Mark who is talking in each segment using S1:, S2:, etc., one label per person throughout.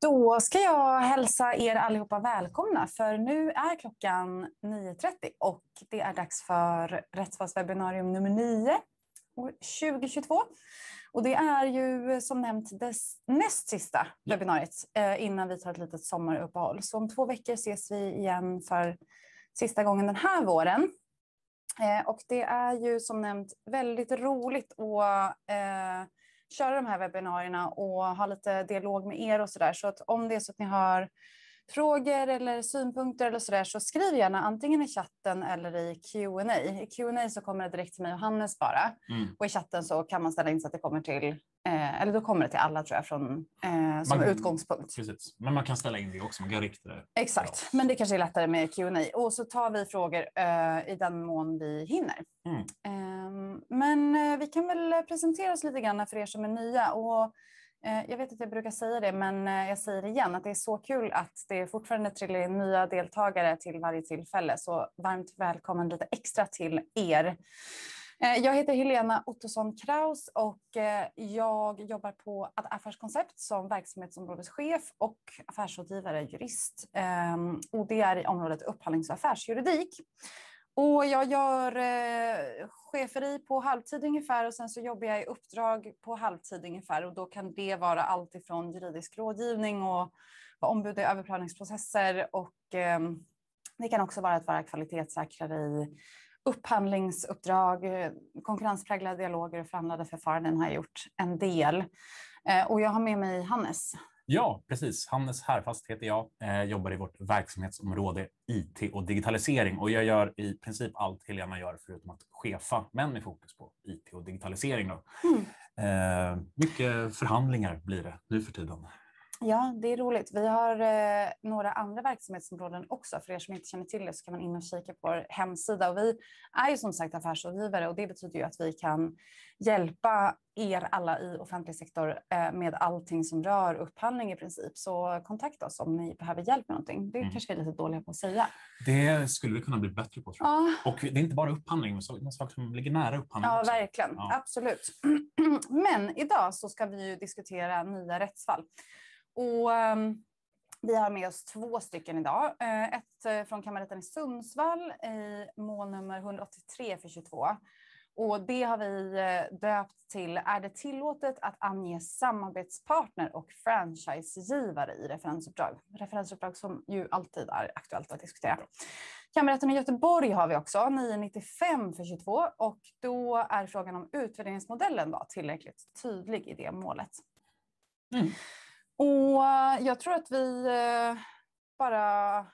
S1: Då ska jag hälsa er allihopa välkomna för nu är klockan 9.30 och det är dags för Rättsfallswebbinarium nummer 9 2022. Och det är ju som nämnt det näst sista ja. webbinariet eh, innan vi tar ett litet sommaruppehåll. Så om två veckor ses vi igen för sista gången den här våren. Eh, och det är ju som nämnt väldigt roligt att eh, köra de här webbinarierna och ha lite dialog med er och så där. Så att om det är så att ni har frågor eller synpunkter eller så där så skriv gärna antingen i chatten eller i Q&A. I Q&A så kommer det direkt till mig och Hannes bara mm. och i chatten så kan man ställa in så att det kommer till Eh, eller då kommer det till alla tror jag från, eh, som man, utgångspunkt.
S2: Precis, men man kan ställa in det också, man kan rikta det.
S1: Exakt, ja. men det kanske är lättare med Q&A. Och så tar vi frågor eh, i den mån vi hinner. Mm. Ehm, men eh, vi kan väl presentera oss lite grann för er som är nya. Och, eh, jag vet att jag brukar säga det, men eh, jag säger det igen att det är så kul att det fortfarande trillar in nya deltagare till varje tillfälle. Så varmt välkommen lite extra till er. Eh, jag heter Helena Ottosson Kraus och eh, jag jobbar på Affärskoncept som verksamhetsområdeschef och affärsrådgivare jurist. Ehm, och det är i området upphandlings och affärsjuridik. Och jag gör eh, cheferi på halvtid ungefär och sen så jobbar jag i uppdrag på halvtid ungefär och då kan det vara allt ifrån juridisk rådgivning och vara ombud i överprövningsprocesser och ehm, det kan också vara att vara kvalitetssäkrare i upphandlingsuppdrag, eh, konkurrenspräglade dialoger och förhandlade förfaranden har jag gjort en del. Eh, och jag har med mig Hannes.
S2: Ja, precis. Hannes Härfast heter jag. Eh, jobbar i vårt verksamhetsområde IT och digitalisering och jag gör i princip allt Helena gör förutom att chefa, men med fokus på IT och digitalisering. Då. Mm. Eh, mycket förhandlingar blir det nu för tiden.
S1: Ja, det är roligt. Vi har eh, några andra verksamhetsområden också. För er som inte känner till det så kan man in och kika på vår hemsida. Och vi är ju som sagt affärsrådgivare och det betyder ju att vi kan hjälpa er alla i offentlig sektor eh, med allting som rör upphandling i princip. Så kontakta oss om ni behöver hjälp med någonting. Det mm. kanske vi är lite dåliga på att säga.
S2: Det skulle vi kunna bli bättre på. Tror jag. Ja. Och det är inte bara upphandling, men saker som ligger nära upphandling. Ja, också. verkligen. Ja.
S1: Absolut. men idag så ska vi ju diskutera nya rättsfall. Och, ehm, vi har med oss två stycken idag. Eh, ett eh, från kammarrätten i Sundsvall i målnummer 183 för 22. Och det har vi eh, döpt till Är det tillåtet att ange samarbetspartner och franchisegivare i referensuppdrag? Referensuppdrag som ju alltid är aktuellt att diskutera. Kammarrätten i Göteborg har vi också, 995 för 22. Och då är frågan om utvärderingsmodellen var tillräckligt tydlig i det målet. Mm. Och eh, jag tror att vi eh, bara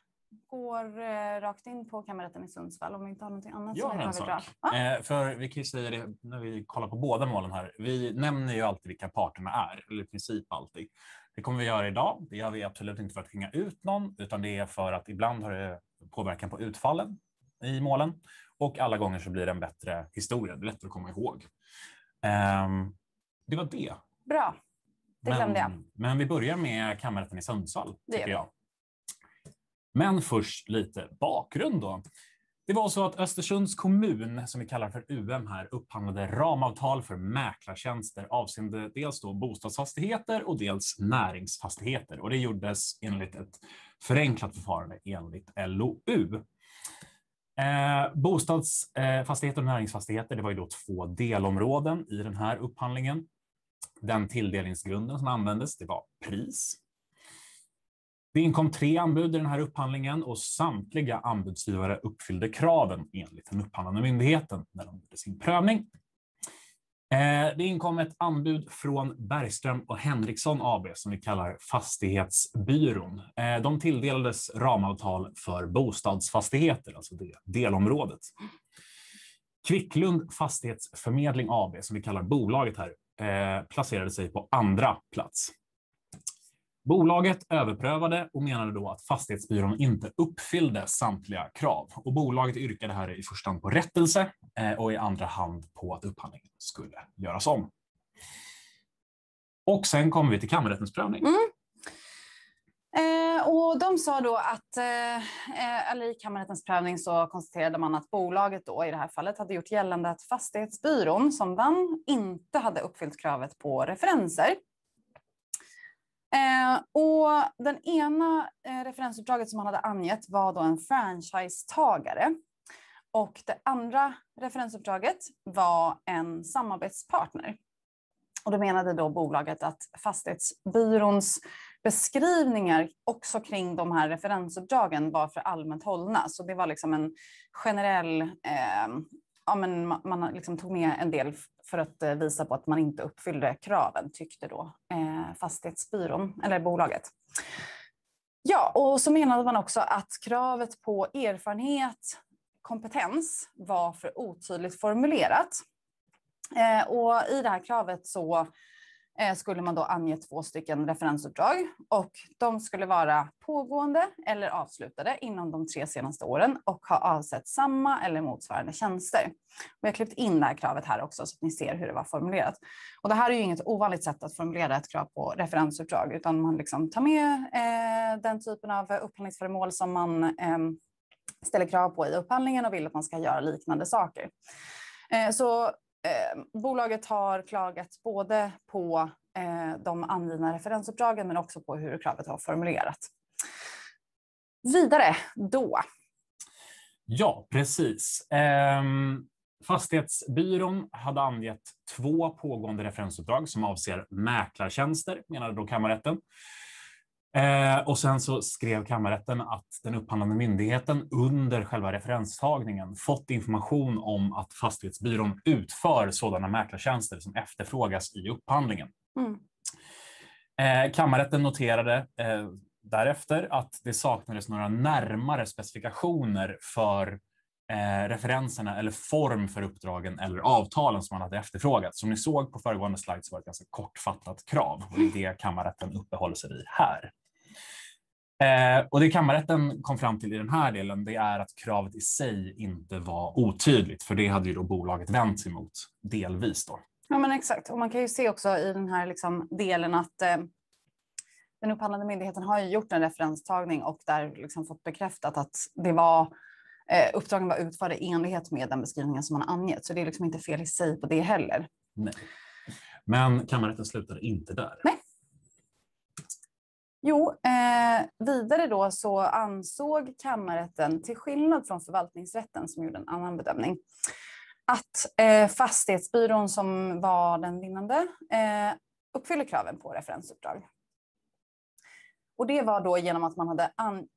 S1: går eh, rakt in på kammarrätten i Sundsvall om vi inte har någonting annat. Jag har en sak.
S2: Ah? för vi kan ju säga det när vi kollar på båda målen här. Vi nämner ju alltid vilka parterna är, eller i princip alltid. Det kommer vi göra idag. Det gör vi absolut inte för att hänga ut någon, utan det är för att ibland har det påverkan på utfallen i målen och alla gånger så blir det en bättre historia. Det är lättare att komma ihåg. Ehm, det var det.
S1: Bra det glömde jag.
S2: Men vi börjar med kammarrätten i Sundsvall, tycker jag. Men först lite bakgrund då. Det var så att Östersunds kommun, som vi kallar för UM här, upphandlade ramavtal för mäklartjänster avseende dels då bostadsfastigheter och dels näringsfastigheter. Och det gjordes enligt ett förenklat förfarande enligt LOU. Eh, bostadsfastigheter eh, och näringsfastigheter, det var ju då två delområden i den här upphandlingen. Den tilldelningsgrunden som användes, det var pris. Det inkom tre anbud i den här upphandlingen och samtliga anbudsgivare uppfyllde kraven enligt den upphandlande myndigheten när de gjorde sin prövning. Eh, det inkom ett anbud från Bergström och Henriksson AB som vi kallar Fastighetsbyrån. Eh, de tilldelades ramavtal för bostadsfastigheter, alltså det delområdet. Kvicklund Fastighetsförmedling AB, som vi kallar bolaget här, Eh, placerade sig på andra plats. Bolaget överprövade och menade då att fastighetsbyrån inte uppfyllde samtliga krav och bolaget yrkade här i första hand på rättelse eh, och i andra hand på att upphandlingen skulle göras om. Och sen kommer vi till kammarrättens prövning.
S1: Mm och de sa då att eh, eh, eller i kammarrättens prövning så konstaterade man att bolaget då i det här fallet hade gjort gällande att fastighetsbyrån som vann inte hade uppfyllt kravet på referenser. Eh, och den ena eh, referensuppdraget som han hade angett var då en franchisetagare. Och det andra referensuppdraget var en samarbetspartner. Och då menade då bolaget att fastighetsbyråns beskrivningar också kring de här referensuppdragen var för allmänt hållna. Så det var liksom en generell, eh, ja, men man liksom tog med en del för att eh, visa på att man inte uppfyllde kraven, tyckte då eh, fastighetsbyrån, eller bolaget. Ja, och så menade man också att kravet på erfarenhet, kompetens var för otydligt formulerat. Eh, och i det här kravet så Eh, skulle man då ange två stycken referensuppdrag och de skulle vara pågående eller avslutade inom de tre senaste åren och ha avsett samma eller motsvarande tjänster. Och jag har klippt in det här kravet här också så att ni ser hur det var formulerat. Och det här är ju inget ovanligt sätt att formulera ett krav på referensuppdrag utan man liksom tar med eh, den typen av upphandlingsföremål som man eh, ställer krav på i upphandlingen och vill att man ska göra liknande saker. Eh, så eh, bolaget har klagat både på eh, de angivna referensuppdragen men också på hur kravet har formulerats. Vidare då. Ja,
S2: precis. Ehm... Fastighetsbyrån hade angett två pågående referensuppdrag som avser mäklartjänster, menade då kammarrätten. Eh, och sen så skrev kammarrätten att den upphandlande myndigheten under själva referenstagningen fått information om att fastighetsbyrån utför sådana mäklartjänster som efterfrågas i upphandlingen. Mm. Eh, kammarrätten noterade eh, därefter att det saknades några närmare specifikationer för eh, referenserna eller form för uppdragen eller avtalen som man hade efterfrågat. Som ni såg på föregående slide så var det ett ganska kortfattat krav och det är det kammarrätten uppehåller sig vid här. Eh, och det kammarrätten kom fram till i den här delen, det är att kravet i sig inte var otydligt, för det hade ju då bolaget vänt sig mot delvis. Då.
S1: Ja, men exakt. Och man kan ju se också i den här liksom delen att eh, den upphandlande myndigheten har ju gjort en referenstagning och där liksom fått bekräftat att det var eh, uppdragen var utförda i enlighet med den beskrivningen som man angett. Så det är liksom inte fel i sig på det heller.
S2: Nej. Men kammarrätten slutade inte där.
S1: Nej. Jo, eh, vidare då så ansåg kammarrätten, till skillnad från förvaltningsrätten som gjorde en annan bedömning, att eh, fastighetsbyrån som var den vinnande eh, uppfyller kraven på referensuppdrag. Och det var då genom att man hade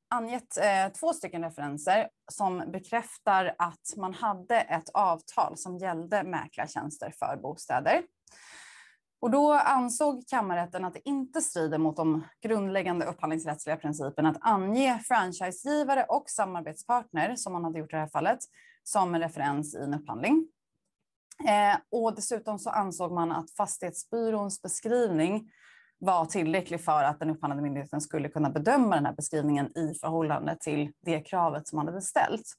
S1: angett eh, två stycken referenser som bekräftar att man hade ett avtal som gällde mäklartjänster för bostäder. Och då ansåg kammarrätten att det inte strider mot de grundläggande upphandlingsrättsliga principerna att ange franchisegivare och samarbetspartner, som man hade gjort i det här fallet, som en referens i en upphandling. Eh, och dessutom så ansåg man att Fastighetsbyråns beskrivning var tillräcklig för att den upphandlande myndigheten skulle kunna bedöma den här beskrivningen i förhållande till det kravet som man hade ställt.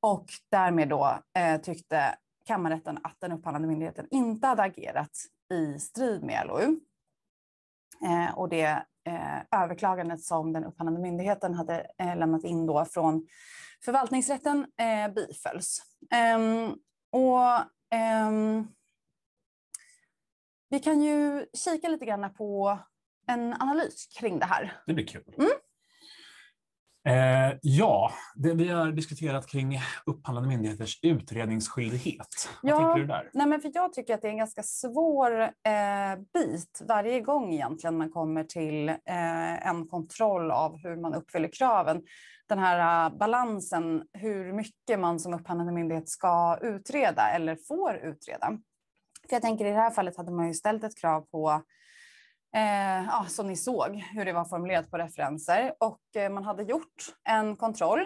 S1: Och därmed då eh, tyckte kammarrätten att den upphandlande myndigheten inte hade agerat i strid med LOU. Eh, och det eh, överklagandet som den upphandlande myndigheten hade eh, lämnat in då från förvaltningsrätten eh, bifölls. Ehm, och, ehm, vi kan ju kika lite grann på en analys kring det här. Det blir
S2: kul. Mm. Eh, ja, det, vi har diskuterat kring upphandlande myndigheters utredningsskyldighet. Vad tänker du där? Nej
S1: men för jag tycker att det är en ganska svår eh, bit varje gång egentligen man kommer till eh, en kontroll av hur man uppfyller kraven. Den här eh, balansen, hur mycket man som upphandlande myndighet ska utreda eller får utreda. För jag tänker i det här fallet hade man ju ställt ett krav på eh, ja, som ni såg hur det var formulerat på referenser. Och eh, man hade gjort en kontroll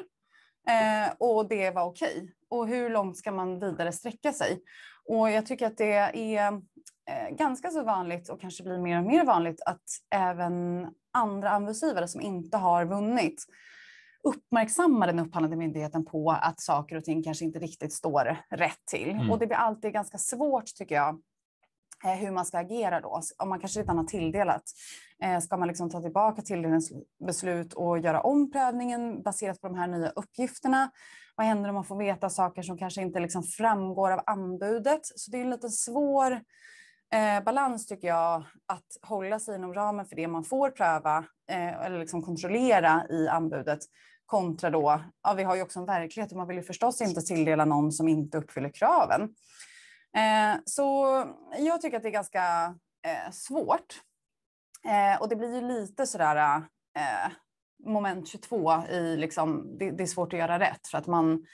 S1: eh, och det var okej. Okay. Och hur långt ska man vidare sträcka sig? Och jag tycker att det är eh, ganska så vanligt och kanske blir mer och mer vanligt att även andra anbudsgivare som inte har vunnit uppmärksammar den upphandlande myndigheten på att saker och ting kanske inte riktigt står rätt till. Mm. Och det blir alltid ganska svårt tycker jag Eh, hur man ska agera då. Om man kanske redan har tilldelat, eh, ska man liksom ta tillbaka tilldelningsbeslut och göra om prövningen baserat på de här nya uppgifterna? Vad händer om man får veta saker som kanske inte liksom framgår av anbudet? Så det är en lite svår eh, balans tycker jag, att hålla sig inom ramen för det man får pröva eh, eller liksom kontrollera i anbudet kontra då, ja, vi har ju också en verklighet och man vill ju förstås inte tilldela någon som inte uppfyller kraven. Eh, så jag tycker att det är ganska eh, svårt. Eh, och det blir ju lite sådär moment 22 i liksom, det, det, är svårt att göra rätt för att man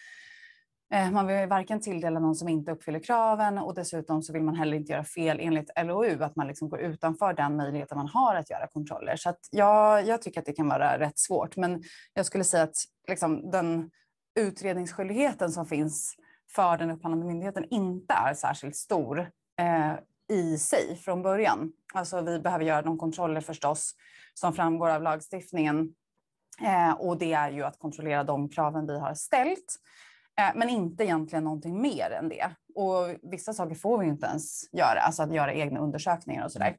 S1: man vill varken tilldela någon som inte uppfyller kraven och dessutom så vill man heller inte göra fel enligt LOU, att man liksom går utanför den möjligheten man har att göra kontroller. Så att ja, jag, tycker att det kan vara rätt svårt, men jag skulle säga att liksom, den utredningsskyldigheten som finns för den upphandlande myndigheten inte är särskilt stor eh, i sig från början. Alltså vi behöver göra de kontroller förstås som framgår av lagstiftningen eh, och det är ju att kontrollera de kraven vi har ställt. Eh, men inte egentligen någonting mer än det. Och vissa saker får vi inte ens göra, alltså att göra egna undersökningar och sådär.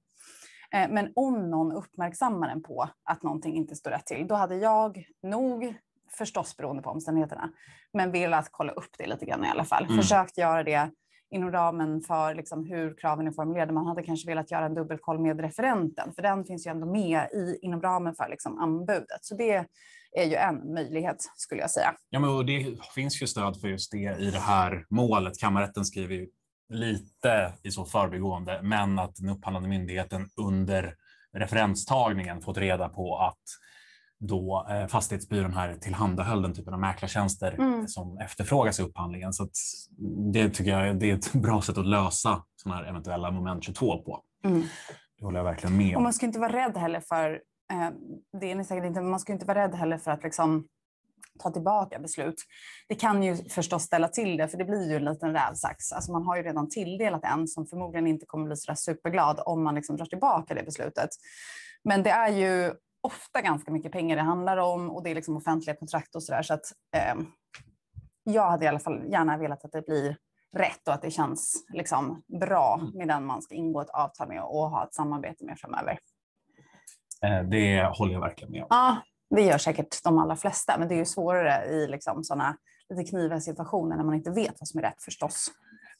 S1: Eh, men om någon uppmärksammar en på att någonting inte står rätt till, då hade jag nog förstås beroende på omständigheterna, men velat kolla upp det lite grann i alla fall. Mm. Försökt göra det inom ramen för liksom hur kraven är formulerade. Man hade kanske velat göra en dubbelkoll med referenten, för den finns ju ändå med i, inom ramen för liksom anbudet. Så det är ju en möjlighet skulle jag säga.
S2: Ja, men det finns ju stöd för just det i det här målet. Kammarrätten skriver ju lite i så förbigående, men att den upphandlande myndigheten under referenstagningen fått reda på att då eh, fastighetsbyrån här tillhandahöll den typen av mäklartjänster mm. som efterfrågas i upphandlingen. Så det tycker jag det är ett bra sätt att lösa sådana här eventuella moment 22 på. Mm. Det håller jag verkligen med om. Och man
S1: ska inte vara rädd heller för, eh, det är ni säkert inte, men man ska inte vara rädd heller för att liksom ta tillbaka beslut. Det kan ju förstås ställa till det, för det blir ju en liten rävsax. Alltså man har ju redan tilldelat en som förmodligen inte kommer bli så där superglad om man liksom drar tillbaka det beslutet. Men det är ju ofta ganska mycket pengar det handlar om och det är liksom offentliga kontrakt och sådär. Så att eh, jag hade i alla fall gärna velat att det blir rätt och att det känns liksom bra mm. med den man ska ingå ett avtal med och ha ett samarbete med framöver.
S2: Eh, det håller jag verkligen med om.
S1: Ja, det gör säkert de allra flesta, men det är ju svårare i liksom sådana lite kniviga situationer när man inte vet vad som är rätt förstås.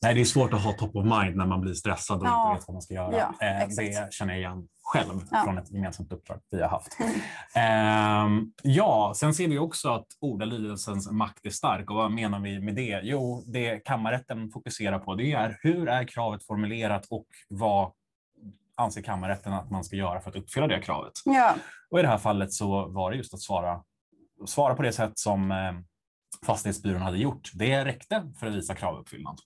S2: Nej, det är svårt att ha top of mind när man blir stressad och ja. inte vet vad man ska göra. Ja, eh, det känner jag igen själv ja. från ett gemensamt uppdrag vi har haft. ehm, ja, sen ser vi också att ordalydelsens makt är stark och vad menar vi med det? Jo, det kammarrätten fokuserar på det är hur är kravet formulerat och vad anser kammarrätten att man ska göra för att uppfylla det kravet? Ja. Och i det här fallet så var det just att svara, svara på det sätt som eh, fastighetsbyrån hade gjort, det räckte för att visa kravuppfyllnad.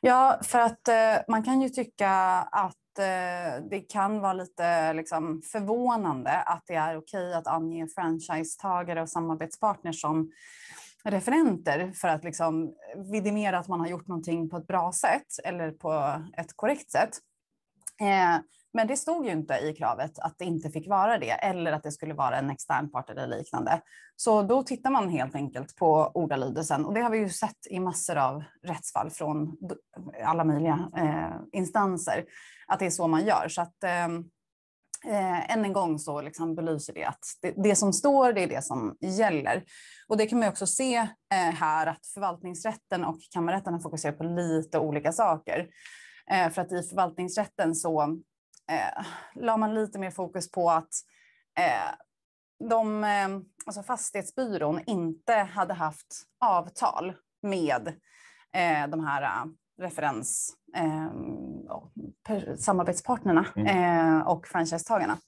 S1: Ja, för att eh, man kan ju tycka att eh, det kan vara lite liksom, förvånande att det är okej att ange franchisetagare och samarbetspartners som referenter för att liksom vidimera att man har gjort någonting på ett bra sätt eller på ett korrekt sätt. Eh, men det stod ju inte i kravet att det inte fick vara det eller att det skulle vara en extern part eller liknande. Så då tittar man helt enkelt på ordalydelsen och det har vi ju sett i massor av rättsfall från alla möjliga eh, instanser att det är så man gör. Så att, ehm, eh, än en gång så liksom belyser det att det, det, som står, det är det som gäller. Och det kan man också se eh, här att förvaltningsrätten och kammarrätten har fokuserat på lite olika saker. Eh, för att i förvaltningsrätten så eh, la man lite mer fokus på att eh, de, eh, alltså fastighetsbyrån inte hade haft avtal med eh, de här eh, referens eh, samarbetspartnerna mm. Eh, och franchisetagarna.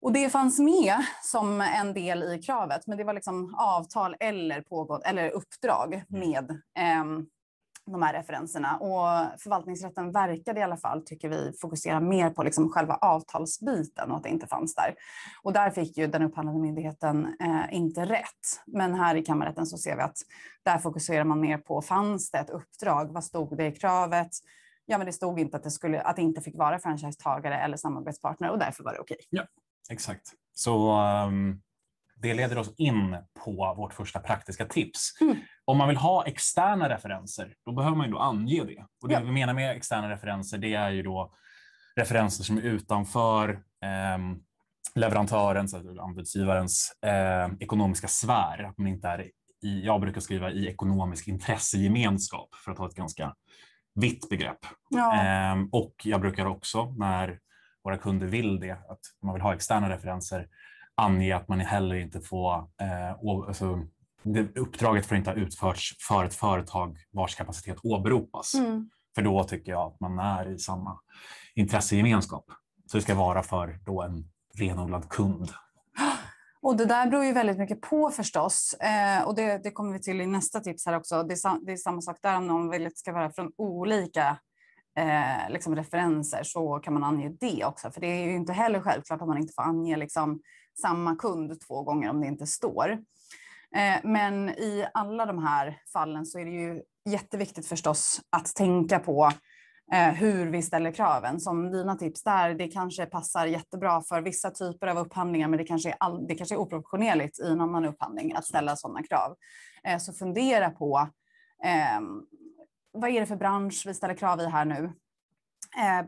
S1: Och det fanns med som en del i kravet, men det var liksom avtal eller, pågått, eller uppdrag mm. med de här referenserna och förvaltningsrätten verkade i alla fall, tycker vi, fokusera mer på liksom själva avtalsbiten och att det inte fanns där. Och där fick ju den upphandlande myndigheten eh, inte rätt. Men här i kammarrätten så ser vi att där fokuserar man mer på, fanns det ett uppdrag? Vad stod det i kravet? Ja, men det stod inte att det, skulle, att det inte fick vara franchisetagare eller samarbetspartner och därför var det okej. Okay. Ja,
S2: exakt. Så um det leder oss in på vårt första praktiska tips. Mm. Om man vill ha externa referenser, då behöver man ju då ange det. Och det ja. vi menar med externa referenser, det är ju då referenser som är utanför eh, leverantörens, alltså anbudsgivarens eh, ekonomiska sfär. Att man inte är i, jag brukar skriva i ekonomisk intressegemenskap för att ha ett ganska vitt begrepp. Ja. Eh, och jag brukar också när våra kunder vill det, att man vill ha externa referenser, ange att man heller inte får, eh, alltså, det, uppdraget får inte ha utförts för ett företag vars kapacitet åberopas. Mm. För då tycker jag att man är i samma intressegemenskap. Så det ska vara för då en renodlad kund.
S1: Och det där beror ju väldigt mycket på förstås. Eh, och det, det, kommer vi till i nästa tips här också. Det är, det är samma sak där om någon vill att det ska vara från olika eh, liksom referenser så kan man ange det också. För det är ju inte heller självklart att man inte får ange liksom, samma kund två gånger om det inte står. Eh, men i alla de här fallen så är det ju jätteviktigt förstås att tänka på eh, hur vi ställer kraven. Som dina tips där, det kanske passar jättebra för vissa typer av upphandlingar, men det kanske är, all, det kanske är oproportionerligt i en annan upphandling att ställa sådana krav. Eh, så fundera på ehm, vad är det för bransch vi ställer krav i här nu?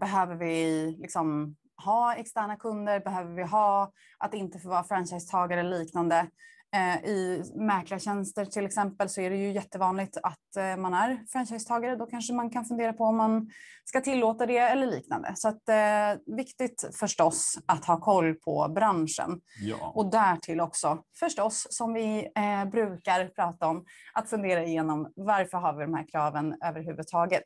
S1: Behöver vi liksom ha externa kunder? Behöver vi ha att inte få vara franchisetagare eller liknande? Eh, I mäklartjänster till exempel så är det ju jättevanligt att eh, man är franchisetagare. Då kanske man kan fundera på om man ska tillåta det eller liknande. Så att, eh, viktigt förstås att ha koll på branschen. Ja. Och därtill också förstås, som vi eh, brukar prata om, att fundera igenom varför har vi de här kraven överhuvudtaget?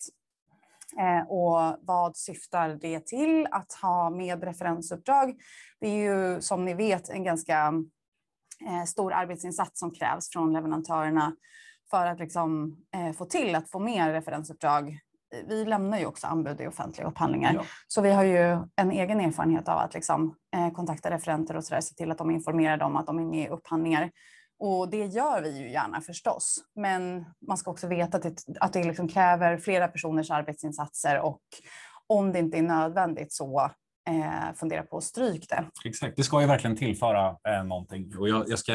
S1: Eh, och vad syftar det till att ha med referensuppdrag? Det är ju som ni vet en ganska eh, stor arbetsinsats som krävs från leverantörerna för att liksom eh, få till att få med referensuppdrag. Vi lämnar ju också anbud i offentliga upphandlingar, ja. så vi har ju en egen erfarenhet av att liksom kontakta referenter och så där, se till att de informerar dem att de är med i upphandlingar. Och det gör vi ju gärna förstås, men man ska också veta att det, att det liksom kräver flera personers arbetsinsatser och om det inte är nödvändigt så eh, fundera på att stryka
S2: det. Exakt, det ska ju verkligen tillföra eh, någonting och jag, jag ska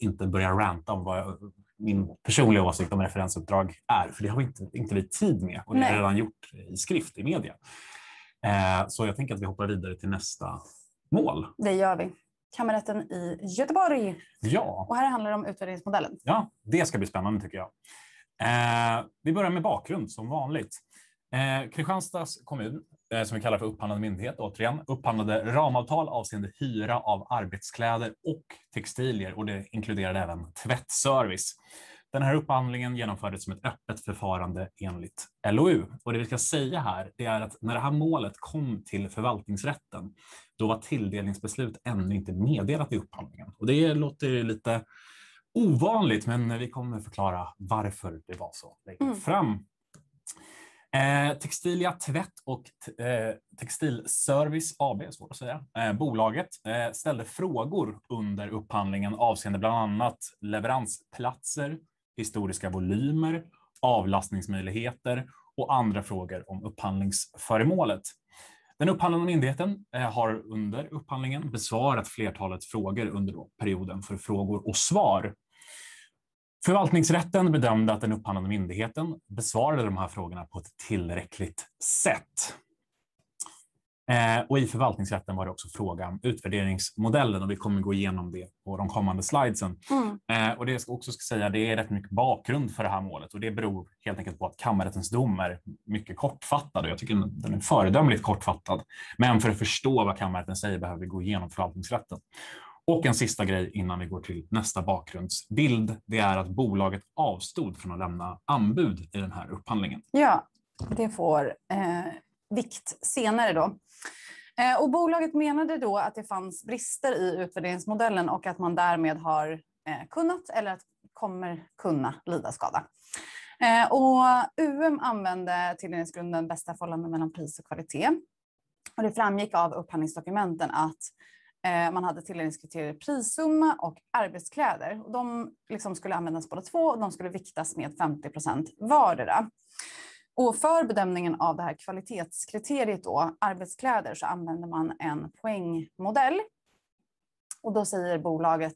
S2: inte börja ranta om vad jag, min personliga åsikt om referensuppdrag är, för det har vi inte, inte vi tid med och det har redan gjort i skrift i media. Eh, så jag tänker att vi hoppar vidare till nästa mål.
S1: Det gör vi kammarrätten i Göteborg.
S2: Ja. Och här
S1: handlar det om utvärderingsmodellen.
S2: Ja, det ska bli spännande tycker jag. Eh, vi börjar med bakgrund som vanligt. Eh, Kristianstads kommun, eh, som vi kallar för upphandlande myndighet, återigen, upphandlade ramavtal avseende hyra av arbetskläder och textilier och det inkluderade även tvättservice. Den här upphandlingen genomfördes som ett öppet förfarande enligt LOU. Och det vi ska säga här, det är att när det här målet kom till förvaltningsrätten, då var tilldelningsbeslut ännu inte meddelat i upphandlingen. Och det låter lite ovanligt, men vi kommer förklara varför det var så längre mm. fram. Eh, Textilia Tvätt och eh, Textilservice AB, svårt att säga, eh, bolaget eh, ställde frågor under upphandlingen avseende bland annat leveransplatser, historiska volymer, avlastningsmöjligheter och andra frågor om upphandlingsföremålet. Den upphandlande myndigheten eh, har under upphandlingen besvarat flertalet frågor under perioden för frågor och svar. Förvaltningsrätten bedömde att den upphandlande myndigheten besvarade de här frågorna på ett tillräckligt sätt. Eh, och i förvaltningsrätten var det också fråga om utvärderingsmodellen och vi kommer gå igenom det på de kommande slidesen. Mm. Eh, och det jag också ska säga, det är rätt mycket bakgrund för det här målet och det beror helt enkelt på att kammarrättens dom är mycket kortfattad och jag tycker den är föredömligt kortfattad. Men för att förstå vad kammarrätten säger behöver vi gå igenom förvaltningsrätten. Och en sista grej innan vi går till nästa bakgrundsbild. Det är att bolaget avstod från att lämna anbud i den här upphandlingen.
S1: Ja, det får eh, vikt senare då. Eh, och bolaget menade då att det fanns brister i utvärderingsmodellen och att man därmed har eh, kunnat eller kommer kunna lida skada. Eh, och UM använde tilldelningsgrunden bästa förhållande mellan pris och kvalitet. Och det framgick av upphandlingsdokumenten att man hade tilldelningskriterier prissumma och arbetskläder. de liksom skulle användas båda två och de skulle viktas med 50 procent vardera. Och för bedömningen av det här kvalitetskriteriet då, arbetskläder, så använder man en poängmodell. Och då säger bolaget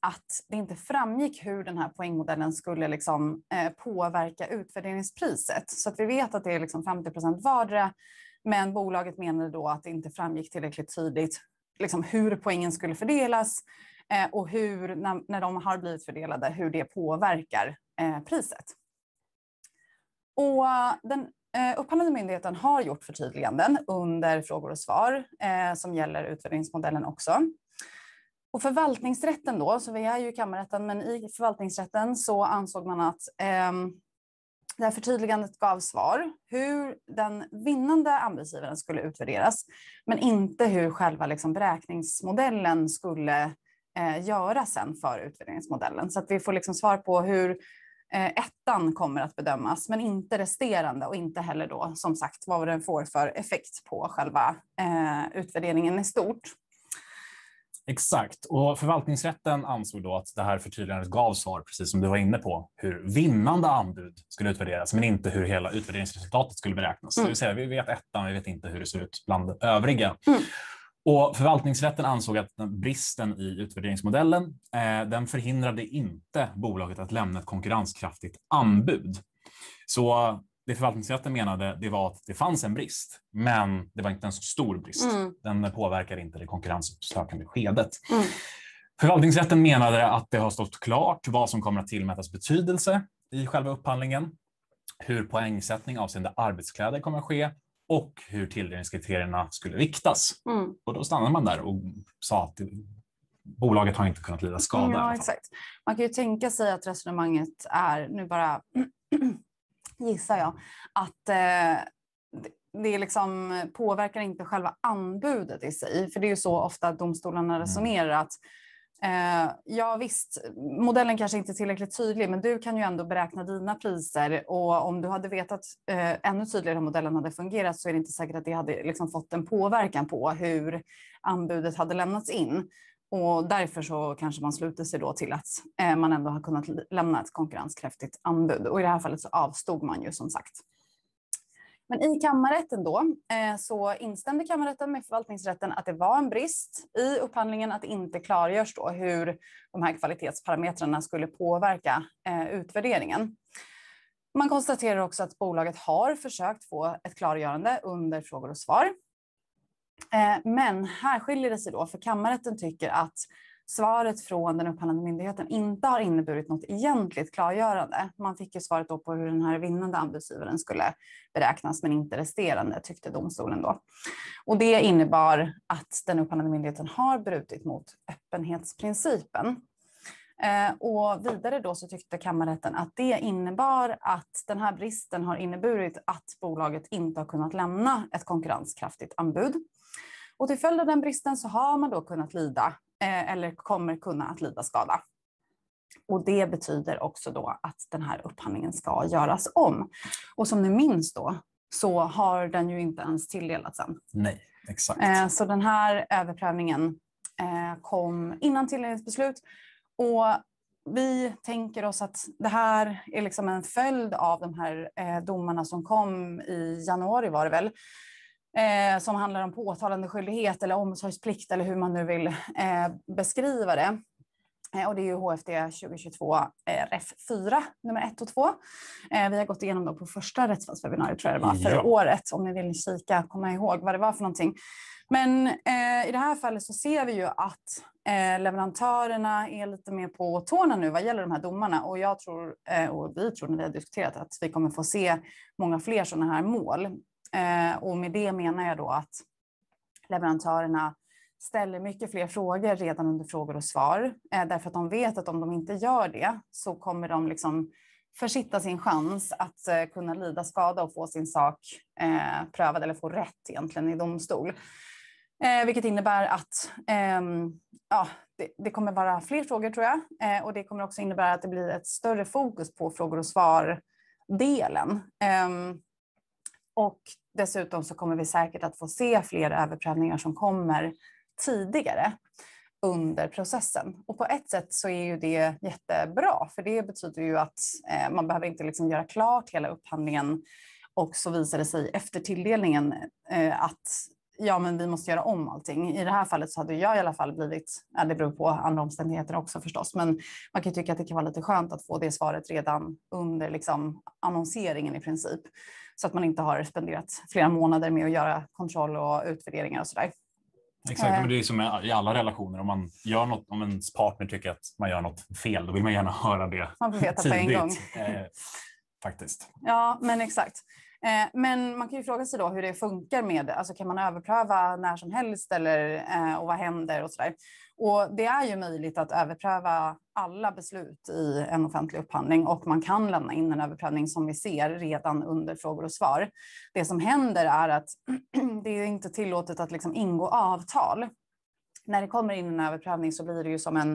S1: att det inte framgick hur den här poängmodellen skulle liksom, eh, påverka utvärderingspriset. Så att vi vet att det är liksom 50 procent vardera, men bolaget menade då att det inte framgick tillräckligt tydligt liksom, hur poängen skulle fördelas eh, och hur, när, när de har blivit fördelade, hur det påverkar eh, priset. Och den eh, upphandlande myndigheten har gjort förtydliganden under frågor och svar eh, som gäller utvärderingsmodellen också. Och förvaltningsrätten då, så vi är ju i kammarrätten, men i förvaltningsrätten så ansåg man att eh, det här förtydligandet gav svar hur den vinnande anbudsgivaren skulle utvärderas, men inte hur själva liksom beräkningsmodellen skulle eh, göra sen för utvärderingsmodellen. Så att vi får liksom svar på hur Eh, ettan kommer att bedömas, men inte resterande och inte heller då som sagt vad den får för effekt på själva eh, utvärderingen i stort.
S2: Exakt, och förvaltningsrätten ansåg då att det här förtydligandet gav svar, precis som du var inne på, hur vinnande anbud skulle utvärderas, men inte hur hela utvärderingsresultatet skulle beräknas. Mm. Det vill säga, vi vet ettan, vi vet inte hur det ser ut bland övriga. Mm. Och förvaltningsrätten ansåg att bristen i utvärderingsmodellen eh, den förhindrade inte bolaget att lämna ett konkurrenskraftigt anbud. Så det förvaltningsrätten menade det var att det fanns en brist, men det var inte en så stor brist. Mm. Den påverkar inte det konkurrensuppstökande skedet. Mm. Förvaltningsrätten menade att det har stått klart vad som kommer att tillmätas betydelse i själva upphandlingen, hur poängsättning avseende arbetskläder kommer att ske och hur tilldelningskriterierna skulle riktas. Mm.
S1: Och då stannade man där
S2: och sa att bolaget har inte kunnat lida skada. Ja, exakt.
S1: Man kan ju tänka sig att resonemanget är, nu bara gissar jag, att eh, det liksom påverkar inte själva anbudet i sig. För det är ju så ofta domstolarna mm. resonerar att Eh, ja visst, modellen kanske inte är tillräckligt tydlig, men du kan ju ändå beräkna dina priser och om du hade vetat eh, ännu tydligare hur modellen hade fungerat så är det inte säkert att det hade liksom fått en påverkan på hur anbudet hade lämnats in. Och därför så kanske man sluter sig då till att eh, man ändå har kunnat lämna ett konkurrenskraftigt anbud. Och i det här fallet så avstod man ju som sagt. Men i kammarrätten då eh, så instämde kammarrätten med förvaltningsrätten att det var en brist i upphandlingen att det inte klargörs då hur de här kvalitetsparametrarna skulle påverka eh, utvärderingen. Man konstaterar också att bolaget har försökt få ett klargörande under frågor och svar. Eh, men här skiljer det sig då, för kammarrätten tycker att svaret från den upphandlande myndigheten inte har inneburit något egentligt klargörande. Man fick ju svaret då på hur den här vinnande anbudsgivaren skulle beräknas, men inte resterande, tyckte domstolen då. Och det innebar att den upphandlande myndigheten har brutit mot öppenhetsprincipen. Eh, och vidare då så tyckte kammarrätten att det innebar att den här bristen har inneburit att bolaget inte har kunnat lämna ett konkurrenskraftigt anbud. Och till följd av den bristen så har man då kunnat lida Eh, eller kommer kunna att lida skada. Och det betyder också då att den här upphandlingen ska göras om. Och som ni minns då så har den ju inte ens tilldelats än. Nej, exakt. Eh, så den här överprövningen eh, kom innan tilldelningsbeslut och vi tänker oss att det här är liksom en följd av de här domarna som kom i januari var det väl, eh, som handlar om påtalandeskyldighet eller omsorgsplikt eller hur man nu vill eh, beskriva det. Eh, och det är ju HFD 2022 eh, REF 4, nummer 1 och 2. Eh, vi har gått igenom då på första rättsfallswebbinariet tror jag det var, för ja. året, om ni vill kika, komma ihåg vad det var för någonting. Men eh, i det här fallet så ser vi ju att eh, leverantörerna är lite mer på tårna nu vad gäller de här domarna och jag tror, eh, och vi tror när vi har diskuterat, att vi kommer få se många fler sådana här mål. Eh, och med det menar jag då att leverantörerna ställer mycket fler frågor redan under frågor och svar, eh, därför att de vet att om de inte gör det så kommer de liksom försitta sin chans att eh, kunna lida skada och få sin sak eh, prövad eller få rätt egentligen i domstol. Eh, vilket innebär att eh, ja, det, det, kommer vara fler frågor tror jag eh, och det kommer också innebära att det blir ett större fokus på frågor och svar-delen. Ehm, och dessutom så kommer vi säkert att få se fler överprövningar som kommer tidigare under processen. Och på ett sätt så är ju det jättebra, för det betyder ju att eh, man behöver inte liksom göra klart hela upphandlingen och så visar det sig efter tilldelningen eh, att ja, men vi måste göra om allting. I det här fallet så hade jag i alla fall blivit, ja, det beror på andra omständigheter också förstås, men man kan tycka att det kan vara lite skönt att få det svaret redan under liksom, annonseringen i princip så att man inte har spenderat flera månader med att göra kontroll och utvärderingar och sådär. Exakt, eh. men
S2: det är som i alla relationer. Om, man gör något, om ens partner tycker att man gör något fel, då vill man gärna höra det man vill veta tidigt. På en gång. Eh, faktiskt.
S1: Ja, men exakt. Eh, men man kan ju fråga sig då hur det funkar med, alltså kan man överpröva när som helst eller, eh, och vad händer och sådär. Och det är ju möjligt att överpröva alla beslut i en offentlig upphandling och man kan lämna in en överprövning som vi ser redan under frågor och svar. Det som händer är att det är inte tillåtet att liksom ingå avtal. När det kommer in en överprövning så blir det ju som en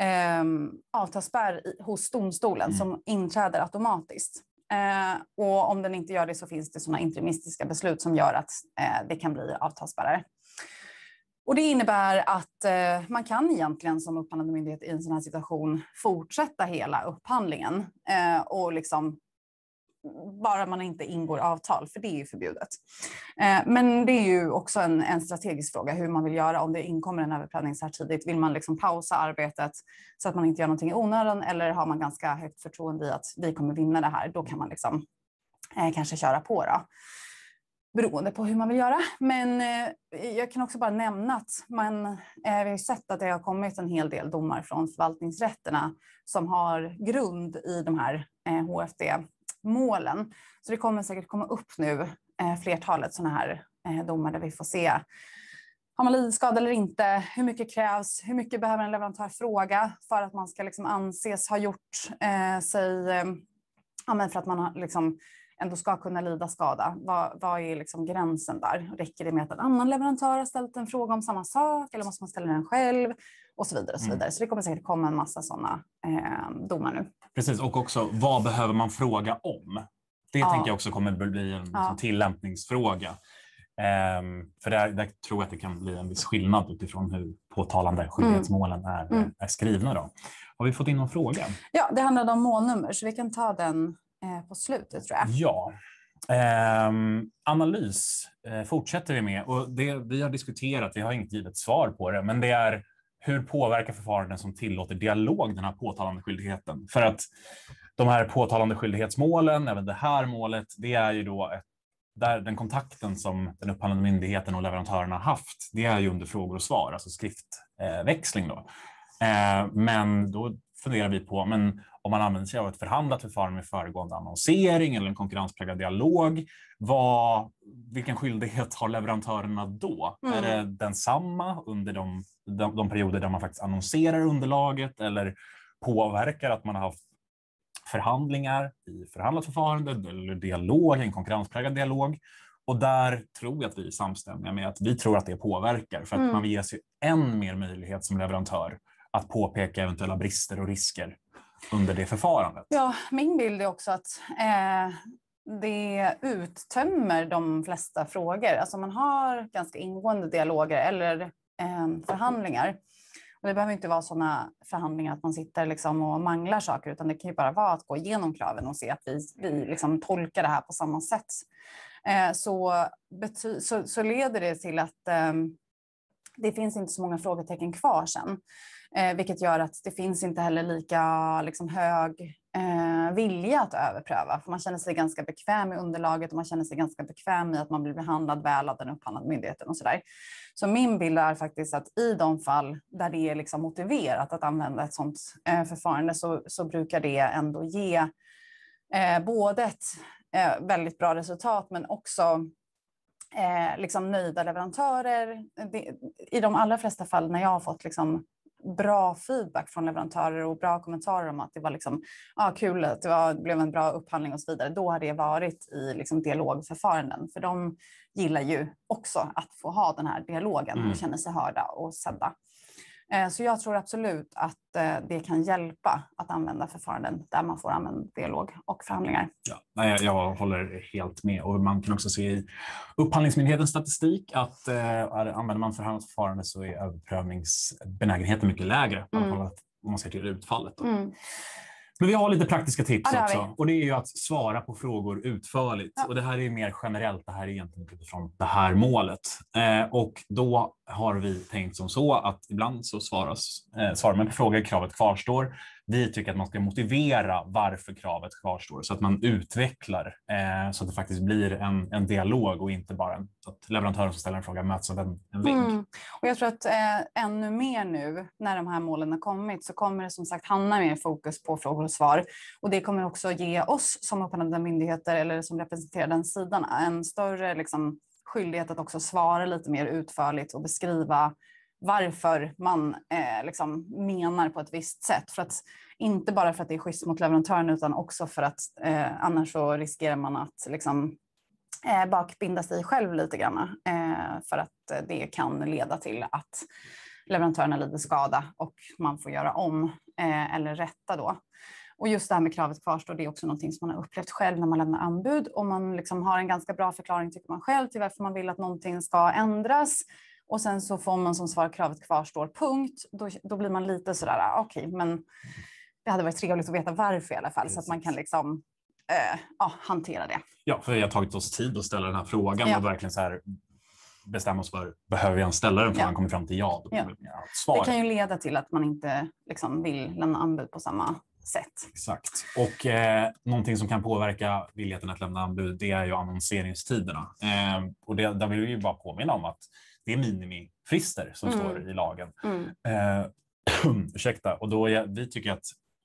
S1: eh, avtalsspärr hos domstolen mm. som inträder automatiskt. Eh, och om den inte gör det så finns det sådana interimistiska beslut som gör att eh, det kan bli avtalsspärrar. Och det innebär att eh, man kan egentligen som upphandlande myndighet i en sån här situation fortsätta hela upphandlingen eh, och liksom bara man inte ingår avtal, för det är ju förbjudet. Eh, men det är ju också en, en, strategisk fråga hur man vill göra om det inkommer en överprövning så här tidigt. Vill man liksom pausa arbetet så att man inte gör någonting i onödan eller har man ganska högt förtroende i att vi kommer vinna det här? Då kan man liksom, eh, kanske köra på. Då beroende på hur man vill göra. Men eh, jag kan också bara nämna att man, eh, vi har sett att det har kommit en hel del domar från förvaltningsrätterna som har grund i de här HFD-målen. Eh, Så det kommer säkert komma upp nu flertalet sådana här domar där vi får se har man lidskada eller inte? Hur mycket krävs? Hur mycket behöver en leverantör fråga för att man ska liksom anses ha gjort eh, sig eh, för att man har liksom ändå ska kunna lida skada? Vad, vad är liksom gränsen där? Räcker det med att en annan leverantör har ställt en fråga om samma sak eller måste man ställa den själv? Och så vidare. Och så, mm. vidare. Mm. så det kommer säkert komma en massa sådana eh, domar nu.
S2: Precis, och också vad behöver man fråga om? Det ja. tänker jag också kommer bli en ja. Liksom tillämpningsfråga. Um, för där, där, tror jag att det kan bli en viss skillnad utifrån hur påtalande skyldighetsmålen mm. är, mm. är, skrivna. Då. Har vi fått in någon fråga?
S1: Ja, det handlade om målnummer, så vi kan ta den Eh, på slutet tror jag.
S2: Ja. Eh, analys eh, fortsätter vi med och det vi har diskuterat, vi har inget givet svar på det, men det är hur påverkar förfaranden som tillåter dialog den här påtalande skyldigheten? För att de här påtalande skyldighetsmålen, även det här målet, det är ju då ett, där den kontakten som den upphandlande myndigheten och leverantörerna haft, det är ju under frågor och svar, alltså skriftväxling. Eh, då. Ehm, men då funderar vi på, men om man använder sig av ett förhandlat förfarande med föregående annonsering eller en konkurrenspräglad dialog, vad, vilken skyldighet har leverantörerna då? Mm. Är det densamma under de, de, de, perioder där man faktiskt annonserar underlaget eller påverkar att man har haft förhandlingar i förhandlat förfarande eller dialog, en konkurrenspräglad dialog? Och där tror jag att vi är samstämmiga med att vi tror att det påverkar för att mm. man ges ju än mer möjlighet som leverantör att påpeka eventuella brister och risker under det förfarandet?
S1: Ja, min bild är också att eh, det uttömmer de flesta frågor. Alltså man har ganska ingående dialoger eller eh, förhandlingar. Och det behöver inte vara sådana förhandlingar att man sitter liksom och manglar saker, utan det kan ju bara vara att gå igenom kraven och se att vi, vi liksom tolkar det här på samma sätt. Eh, så, så, så, leder det till att eh, det finns inte så många frågetecken kvar sen eh, vilket gör att det finns inte heller lika liksom, hög eh, vilja att överpröva. För man känner sig ganska bekväm i underlaget och man känner sig ganska bekväm i att man blir behandlad väl av den upphandlande myndigheten och så där. Så min bild är faktiskt att i de fall där det är liksom motiverat att använda ett sådant eh, förfarande så, så brukar det ändå ge eh, både ett eh, väldigt bra resultat men också eh, liksom nöjda leverantörer. Det, I de allra flesta fall när jag har fått liksom bra feedback från leverantörer och bra kommentarer om att det var liksom, ah, kul att det, var, det blev en bra upphandling och så vidare, då har det varit i liksom dialogförfaranden. För de gillar ju också att få ha den här dialogen mm. och känner sig hörda och sedda. Eh, så jag tror absolut att eh, det kan hjälpa att använda förfaranden där man får använda dialog och förhandlingar. Ja,
S2: nej, jag håller helt med och man kan också se i Upphandlingsmyndighetens statistik att eh, använder man förhandlat förfarande så är överprövningsbenägenheten mycket lägre. Mm. Om man ser till utfallet. Mm. Men vi har lite praktiska tips ja, också. Och det är ju att svara på frågor utförligt. Ja. Och det här är ju mer generellt. Det här är egentligen utifrån det här målet. Eh, och då har vi tänkt som så att ibland så svaras, eh, svarar man på frågor, kravet kvarstår vi tycker att man ska motivera varför kravet kvarstår så att man utvecklar eh, så att det faktiskt blir en, en dialog och inte bara en, att leverantören som ställer en fråga möts av en, en vägg. Mm.
S1: Och jag tror att eh, ännu mer nu när de här målen har kommit så kommer det som sagt hamna mer fokus på frågor och svar och det kommer också ge oss som upphandlande myndigheter eller som representerar den sidan en större liksom, skyldighet att också svara lite mer utförligt och beskriva varför man eh, liksom menar på ett visst sätt. För att, inte bara för att det är schysst mot leverantören utan också för att eh, annars så riskerar man att liksom, eh, bakbinda sig själv lite grann. Eh, för att det kan leda till att leverantörerna lider skada och man får göra om eh, eller rätta då. Och just det här med kravet kvarstår, det är också någonting som man har upplevt själv när man lämnar anbud och man liksom har en ganska bra förklaring tycker man själv till varför man vill att någonting ska ändras och sen så får man som svar kravet kvarstår punkt, då, då blir man lite sådär, ah, okej, okay, men det hade varit trevligt att veta varför i alla fall Precis. så att man kan liksom eh, ja, hantera det.
S2: Ja, för vi har tagit oss tid att ställa den här frågan ja. och verkligen så här bestämma oss för, behöver jag ställa den För Ja. Kommer fram till ja, då ja. Svar. Det kan ju
S1: leda till att man inte liksom, vill lämna anbud på samma sätt. Exakt.
S2: Och eh, någonting som kan påverka villigheten att lämna anbud, det är ju annonseringstiderna. Eh, och det, där vill vi ju bara påminna om att det är minimifrister som mm. står i lagen. Mm. Eh, ursäkta, och då är, vi tycker att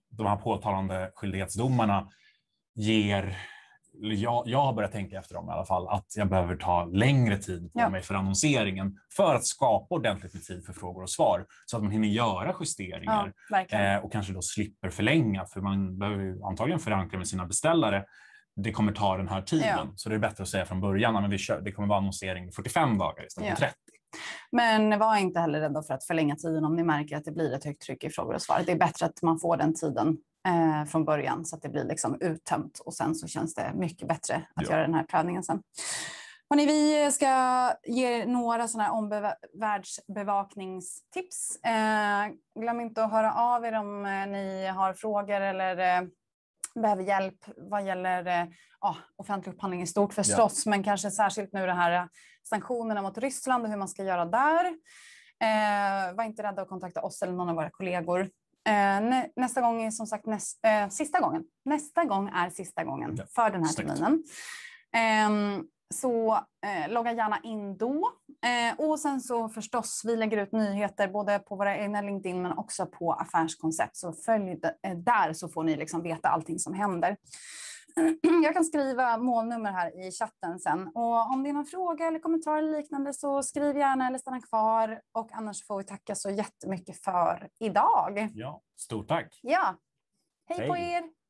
S2: de här påtalande skyldighetsdomarna ger jag, jag har börjat tänka efter dem i alla fall, att jag behöver ta längre tid på ja. mig för annonseringen för att skapa ordentligt med tid för frågor och svar så att man hinner göra justeringar ja, eh, och kanske då slipper förlänga för man behöver antagligen förankra med sina beställare. Det kommer ta den här tiden, ja. så det är bättre att säga från början att det kommer vara annonsering 45 dagar
S1: istället för 30. Men var inte heller rädda för att förlänga tiden om ni märker att det blir ett högt tryck i frågor och svar. Det är bättre att man får den tiden eh, från början så att det blir liksom uttömt och sen så känns det mycket bättre att ja. göra den här prövningen sen. Hörrni, vi ska ge er några sådana här omvärldsbevakningstips. Eh, glöm inte att höra av er om eh, ni har frågor eller eh, behöver hjälp vad gäller eh, offentlig upphandling i stort förstås, ja. men kanske särskilt nu det här sanktionerna mot Ryssland och hur man ska göra där. Eh, var inte rädda att kontakta oss eller någon av våra kollegor. Eh, nästa gång är som sagt näst, eh, sista gången. Nästa gång är sista gången ja. för den här Snyggt. terminen. Ehm, så eh, logga gärna in då. Eh, och sen så förstås, vi lägger ut nyheter både på våra egna LinkedIn men också på Affärskoncept. Så följ eh, där så får ni liksom veta allting som händer. jag kan skriva målnummer här i chatten sen. Och om det är någon fråga eller kommentar eller liknande så skriv gärna eller stanna kvar. Och annars får vi tacka så jättemycket för idag.
S2: Ja, stort tack. Ja, hej. hej. på
S1: er.